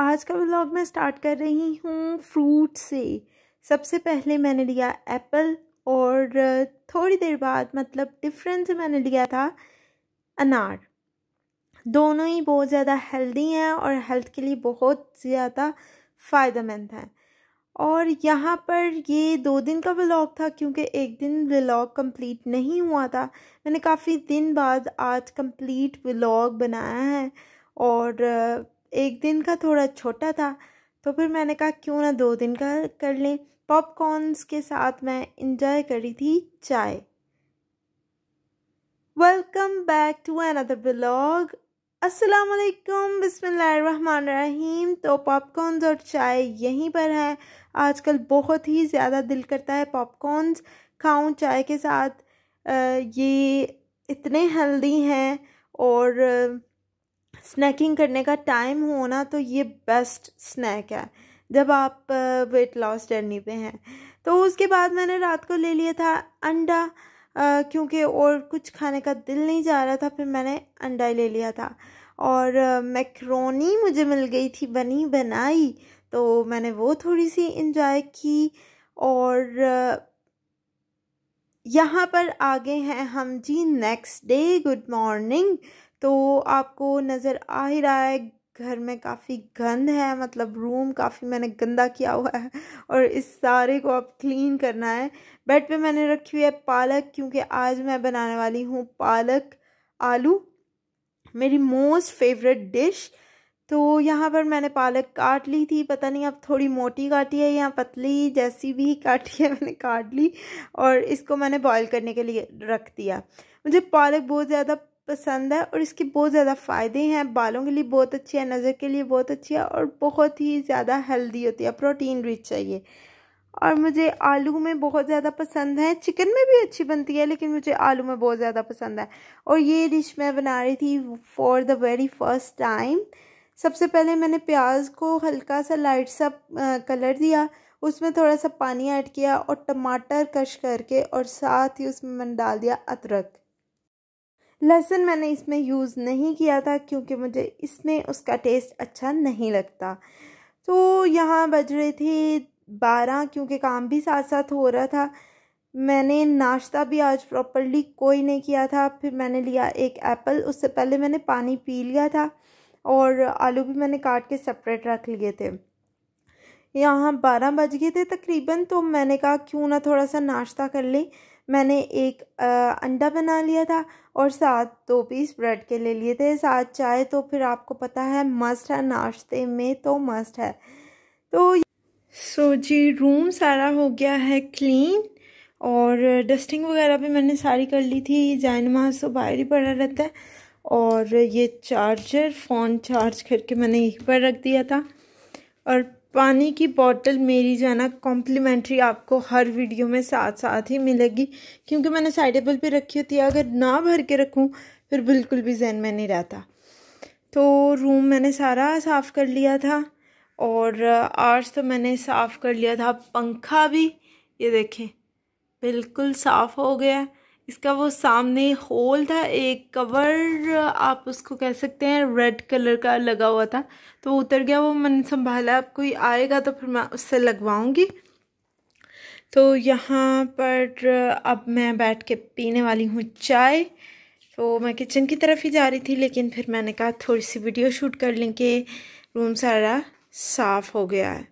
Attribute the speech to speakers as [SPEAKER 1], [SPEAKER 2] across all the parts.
[SPEAKER 1] आज का व्लॉग मैं स्टार्ट कर रही हूँ फ्रूट से सबसे पहले मैंने लिया एप्पल और थोड़ी देर बाद मतलब डिफरेंस मैंने लिया था अनार दोनों ही बहुत ज़्यादा हेल्दी हैं और हेल्थ के लिए बहुत ज़्यादा फ़ायदेमंद हैं और यहाँ पर ये दो दिन का व्लॉग था क्योंकि एक दिन व्लॉग कंप्लीट नहीं हुआ था मैंने काफ़ी दिन बाद आज कंप्लीट व्लॉग बनाया है और एक दिन का थोड़ा छोटा था तो फिर मैंने कहा क्यों ना दो दिन का कर लें पॉपकॉर्नस के साथ मैं इंजॉय करी थी चाय welcome back to another blog अस्सलाम वालेकुम रहीम तो पॉपकॉर्नस और चाय यहीं पर है आजकल बहुत ही ज़्यादा दिल करता है पॉपकॉर्नस खाऊं चाय के साथ ये इतने हेल्दी हैं और स्नैकिंग करने का टाइम हो ना तो ये बेस्ट स्नैक है जब आप वेट लॉस जर्नी पे हैं तो उसके बाद मैंने रात को ले लिया था अंडा क्योंकि और कुछ खाने का दिल नहीं जा रहा था फिर मैंने अंडा ले लिया था और मैक्रोनी मुझे मिल गई थी बनी बनाई तो मैंने वो थोड़ी सी इन्जॉय की और यहाँ पर आगे हैं हम जी नेक्स्ट डे गुड मॉर्निंग तो आपको नज़र आ ही रहा है घर में काफ़ी गंद है मतलब रूम काफ़ी मैंने गंदा किया हुआ है और इस सारे को अब क्लीन करना है बेड पे मैंने रखी हुई है पालक क्योंकि आज मैं बनाने वाली हूँ पालक आलू मेरी मोस्ट फेवरेट डिश तो यहाँ पर मैंने पालक काट ली थी पता नहीं अब थोड़ी मोटी काटी है या पतली जैसी भी काटी है मैंने काट ली और इसको मैंने बॉईल करने के लिए रख दिया मुझे पालक बहुत ज़्यादा पसंद है और इसके बहुत ज़्यादा फ़ायदे हैं बालों के लिए बहुत अच्छी है नज़र के लिए बहुत अच्छी है और बहुत ही ज़्यादा हेल्दी होती है प्रोटीन रिच है ये और मुझे आलू में बहुत ज़्यादा पसंद है चिकन में भी अच्छी बनती है लेकिन मुझे आलू में बहुत ज़्यादा पसंद है और ये डिश मैं बना रही थी for the very first time सबसे पहले मैंने प्याज को हल्का सा लाइट सा कलर दिया उसमें थोड़ा सा पानी ऐड किया और टमाटर कश करके और साथ ही उसमें मैंने डाल दिया अदरक लहसुन मैंने इसमें यूज़ नहीं किया था क्योंकि मुझे इसमें उसका टेस्ट अच्छा नहीं लगता तो यहाँ बज रहे थे बारह क्योंकि काम भी साथ साथ हो रहा था मैंने नाश्ता भी आज प्रॉपरली कोई नहीं किया था फिर मैंने लिया एक एप्पल उससे पहले मैंने पानी पी लिया था और आलू भी मैंने काट के सेपरेट रख लिए थे यहाँ बारह बज गए थे तकरीबन तो मैंने कहा क्यों ना थोड़ा सा नाश्ता कर लें मैंने एक अंडा बना लिया था और साथ दो पीस ब्रेड के ले लिए थे साथ चाय तो फिर आपको पता है मस्ट है नाश्ते में तो मस्ट है तो सो जी रूम सारा हो गया है क्लीन और डस्टिंग वगैरह भी मैंने सारी कर ली थी नमाज तो बाहर ही पड़ा रहता है और ये चार्जर फ़ोन चार्ज करके मैंने यहीं पर रख दिया था और पानी की बॉटल मेरी जो है ना कॉम्प्लीमेंट्री आपको हर वीडियो में साथ साथ ही मिलेगी क्योंकि मैंने साइड टेबल पे रखी होती है अगर ना भर के रखूँ फिर बिल्कुल भी जहन में नहीं रहता तो रूम मैंने सारा साफ़ कर लिया था और आज तो मैंने साफ़ कर लिया था पंखा भी ये देखें बिल्कुल साफ़ हो गया इसका वो सामने होल था एक कवर आप उसको कह सकते हैं रेड कलर का लगा हुआ था तो उतर गया वो मैंने संभाला अब कोई आएगा तो फिर मैं उससे लगवाऊँगी तो यहाँ पर अब मैं बैठ के पीने वाली हूँ चाय तो मैं किचन की तरफ ही जा रही थी लेकिन फिर मैंने कहा थोड़ी सी वीडियो शूट कर लें कि रूम सारा साफ़ हो गया है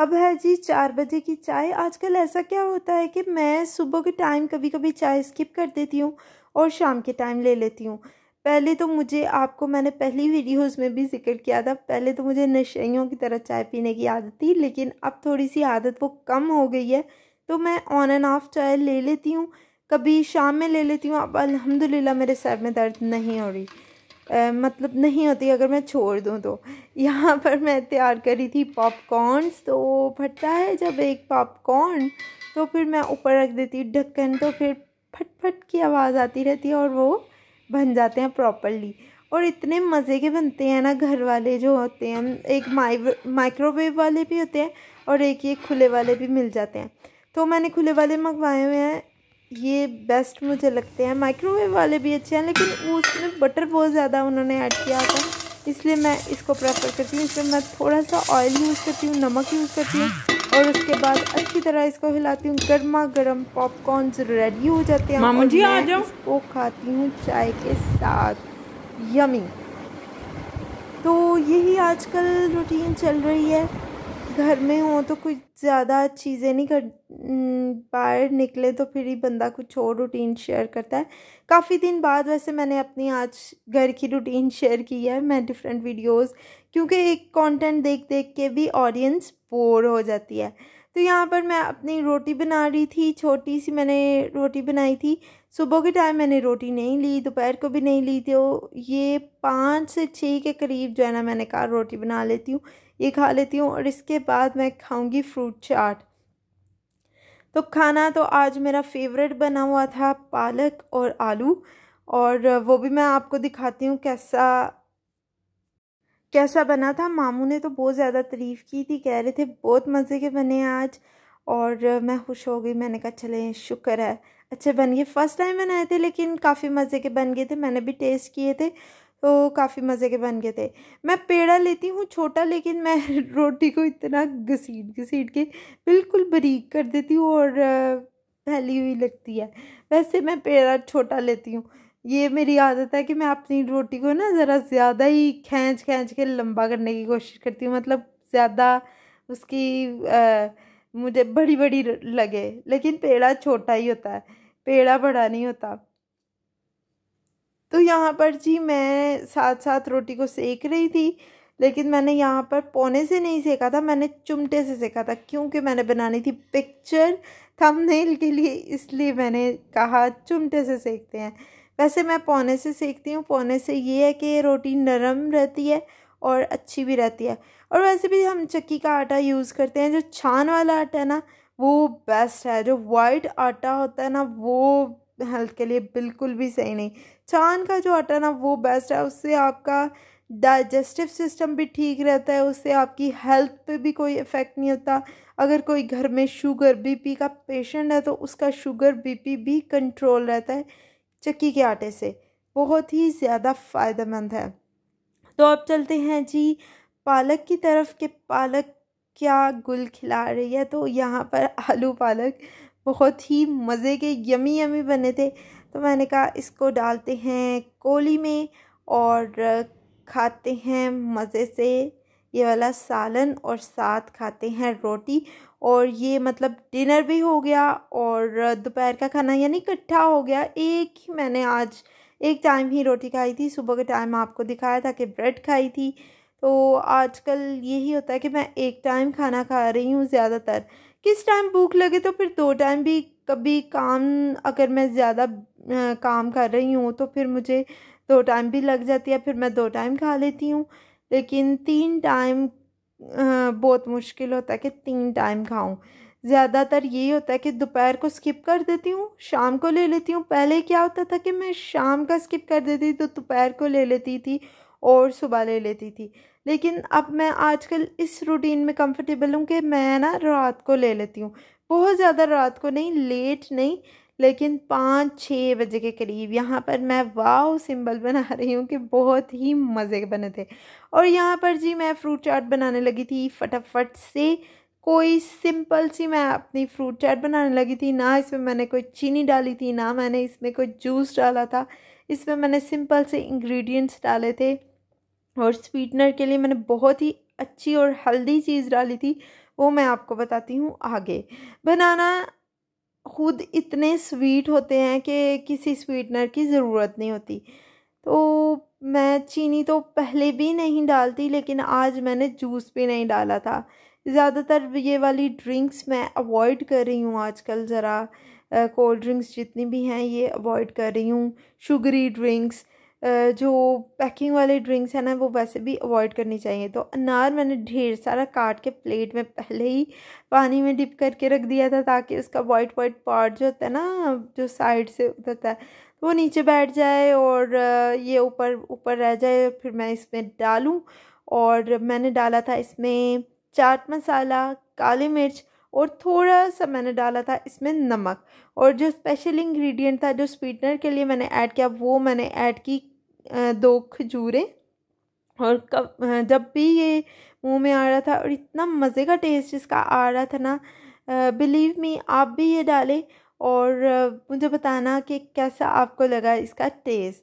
[SPEAKER 1] अब है जी चार बजे की चाय आजकल ऐसा क्या होता है कि मैं सुबह के टाइम कभी कभी चाय स्किप कर देती हूँ और शाम के टाइम ले लेती हूँ पहले तो मुझे आपको मैंने पहली वीडियोस में भी जिक्र किया था पहले तो मुझे नशइयों की तरह चाय पीने की आदत थी लेकिन अब थोड़ी सी आदत वो कम हो गई है तो मैं ऑन एंड ऑफ चाय ले लेती हूँ कभी शाम में ले लेती हूँ अब अलहमदिल्ला मेरे सर में दर्द नहीं हो रही मतलब नहीं होती अगर मैं छोड़ दूँ तो यहाँ पर मैं तैयार करी थी पॉपकॉर्नस तो फटता है जब एक पॉपकॉर्न तो फिर मैं ऊपर रख देती ढक्कन तो फिर फट फट की आवाज़ आती रहती है और वो बन जाते हैं प्रॉपरली और इतने मज़े के बनते हैं ना घर वाले जो होते हैं एक माइ माइक्रोवेव वाले भी होते हैं और एक ये खुले वाले भी मिल जाते हैं तो मैंने खुले वाले मंगवाए हुए हैं ये बेस्ट मुझे लगते हैं माइक्रोवेव वाले भी अच्छे हैं लेकिन उसमें बटर बहुत ज़्यादा उन्होंने ऐड किया था इसलिए मैं इसको प्रेफर करती हूँ इसमें मैं थोड़ा सा ऑयल यूज़ करती हूँ नमक यूज़ करती हूँ और उसके बाद अच्छी तरह इसको हिलाती हूँ गर्मा गर्म पॉपकॉर्न रेडी हो जाते हैं मामा जी आज इसको खाती हूँ चाय के साथ यमी तो यही आजकल रूटीन चल रही है घर में हो तो कुछ ज़्यादा चीज़ें नहीं कर बाहर निकले तो फिर ही बंदा कुछ और रूटीन शेयर करता है काफ़ी दिन बाद वैसे मैंने अपनी आज घर की रूटीन शेयर की है मैं डिफरेंट वीडियोस क्योंकि एक कंटेंट देख देख के भी ऑडियंस बोर हो जाती है तो यहाँ पर मैं अपनी रोटी बना रही थी छोटी सी मैंने रोटी बनाई थी सुबह के टाइम मैंने रोटी नहीं ली दोपहर को भी नहीं ली तो ये पाँच से छः के करीब जो है ना मैंने कहा रोटी बना लेती हूँ ये खा लेती हूँ और इसके बाद मैं खाऊँगी फ्रूट चाट तो खाना तो आज मेरा फेवरेट बना हुआ था पालक और आलू और वो भी मैं आपको दिखाती हूँ कैसा कैसा बना था मामू ने तो बहुत ज़्यादा तारीफ़ की थी कह रहे थे बहुत मज़े के बने आज और मैं खुश हो गई मैंने कहा चले शुक्र है अच्छे बन गए फ़र्स्ट टाइम बनाए थे लेकिन काफ़ी मज़े के बन गए थे मैंने भी टेस्ट किए थे तो काफ़ी मज़े के बन गए थे मैं पेड़ा लेती हूँ छोटा लेकिन मैं रोटी को इतना घसीट घसीट के बिल्कुल बरीक कर देती हूँ और फैली हुई लगती है वैसे मैं पेड़ा छोटा लेती हूँ ये मेरी आदत है कि मैं अपनी रोटी को ना ज़रा ज़्यादा ही खींच खींच के लंबा करने की कोशिश करती हूँ मतलब ज़्यादा उसकी आ, मुझे बड़ी बड़ी लगे लेकिन पेड़ा छोटा ही होता है पेड़ा बड़ा नहीं होता तो यहाँ पर जी मैं साथ साथ रोटी को सेक रही थी लेकिन मैंने यहाँ पर पौने से नहीं सेका था मैंने चुमटे से सेका था क्योंकि मैंने बनानी थी पिक्चर थंबनेल के लिए इसलिए मैंने कहा चुमटे से सेकते हैं वैसे मैं पौने से सेकती हूँ पौने से ये है कि रोटी नरम रहती है और अच्छी भी रहती है और वैसे भी हम चक्की का आटा यूज़ करते हैं जो छान वाला आटा है ना वो बेस्ट है जो वाइट आटा होता है ना वो हेल्थ के लिए बिल्कुल भी सही नहीं चाँद का जो आटा ना वो बेस्ट है उससे आपका डाइजेस्टिव सिस्टम भी ठीक रहता है उससे आपकी हेल्थ पे भी कोई इफ़ेक्ट नहीं होता अगर कोई घर में शुगर बीपी का पेशेंट है तो उसका शुगर बीपी भी कंट्रोल रहता है चक्की के आटे से बहुत ही ज़्यादा फ़ायदेमंद है तो अब चलते हैं जी पालक की तरफ के पालक क्या गुल खिला रही है तो यहाँ पर आलू पालक बहुत ही मज़े के यमी यमी बने थे तो मैंने कहा इसको डालते हैं कोली में और खाते हैं मज़े से ये वाला सालन और साथ खाते हैं रोटी और ये मतलब डिनर भी हो गया और दोपहर का खाना यानी इकट्ठा हो गया एक ही मैंने आज एक टाइम ही रोटी खाई थी सुबह के टाइम आपको दिखाया था कि ब्रेड खाई थी तो आजकल यही होता है कि मैं एक टाइम खाना खा रही हूँ ज़्यादातर किस टाइम भूख लगे तो फिर दो टाइम भी कभी काम अगर मैं ज़्यादा काम कर रही हूँ तो फिर मुझे दो टाइम भी लग जाती है फिर मैं दो टाइम खा लेती हूँ लेकिन तीन टाइम बहुत मुश्किल होता है कि तीन टाइम खाऊं ज़्यादातर यही होता है कि दोपहर को स्किप कर देती हूँ शाम को ले लेती हूँ पहले क्या होता था कि मैं शाम का स्किप कर देती तो दोपहर को ले लेती थी और सुबह ले लेती थी लेकिन अब मैं आजकल इस रूटीन में कंफर्टेबल हूँ कि मैं ना रात को ले लेती हूँ बहुत ज़्यादा रात को नहीं लेट नहीं लेकिन पाँच छः बजे के करीब यहाँ पर मैं वाव सिंबल बना रही हूँ कि बहुत ही मज़े के बने थे और यहाँ पर जी मैं फ्रूट चाट बनाने लगी थी फटाफट से कोई सिंपल सी मैं अपनी फ्रूट चाट बनाने लगी थी ना इसमें मैंने कोई चीनी डाली थी ना मैंने इसमें कोई जूस डाला था इसमें मैंने सिंपल से इंग्रेडिएंट्स डाले थे और स्वीटनर के लिए मैंने बहुत ही अच्छी और हेल्दी चीज़ डाली थी वो मैं आपको बताती हूँ आगे बनाना खुद इतने स्वीट होते हैं कि किसी स्वीटनर की ज़रूरत नहीं होती तो मैं चीनी तो पहले भी नहीं डालती लेकिन आज मैंने जूस भी नहीं डाला था ज़्यादातर ये वाली ड्रिंक्स मैं अवॉइड कर रही हूँ आजकल ज़रा कोल्ड ड्रिंक्स जितनी भी हैं ये अवॉइड कर रही हूँ शुगरी ड्रिंक्स जो पैकिंग वाले ड्रिंक्स हैं ना वो वैसे भी अवॉइड करनी चाहिए तो अनार मैंने ढेर सारा काट के प्लेट में पहले ही पानी में डिप करके रख दिया था ताकि उसका वाइट वाइट पार्ट जो होता है ना जो साइड से उतरता है वो नीचे बैठ जाए और ये ऊपर ऊपर रह जाए फिर मैं इसमें डालूँ और मैंने डाला था इसमें चाट मसाला काली मिर्च और थोड़ा सा मैंने डाला था इसमें नमक और जो स्पेशल इंग्रेडिएंट था जो स्वीटनर के लिए मैंने ऐड किया वो मैंने ऐड की दो खजूरें और कब जब भी ये मुंह में आ रहा था और इतना मज़े का टेस्ट इसका आ रहा था ना बिलीव मी आप भी ये डालें और मुझे बताना कि कैसा आपको लगा इसका टेस्ट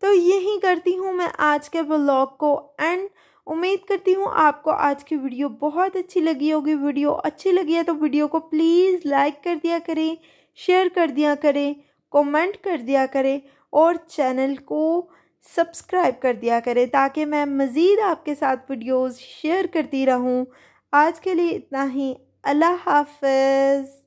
[SPEAKER 1] तो यही करती हूँ मैं आज के ब्लॉग को एंड उम्मीद करती हूँ आपको आज की वीडियो बहुत अच्छी लगी होगी वीडियो अच्छी लगी है तो वीडियो को प्लीज़ लाइक कर दिया करें शेयर कर दिया करें कमेंट कर दिया करें और चैनल को सब्सक्राइब कर दिया करें ताकि मैं मज़ीद आपके साथ वीडियोस शेयर करती रहूं आज के लिए इतना ही अल्लाह हाफिज़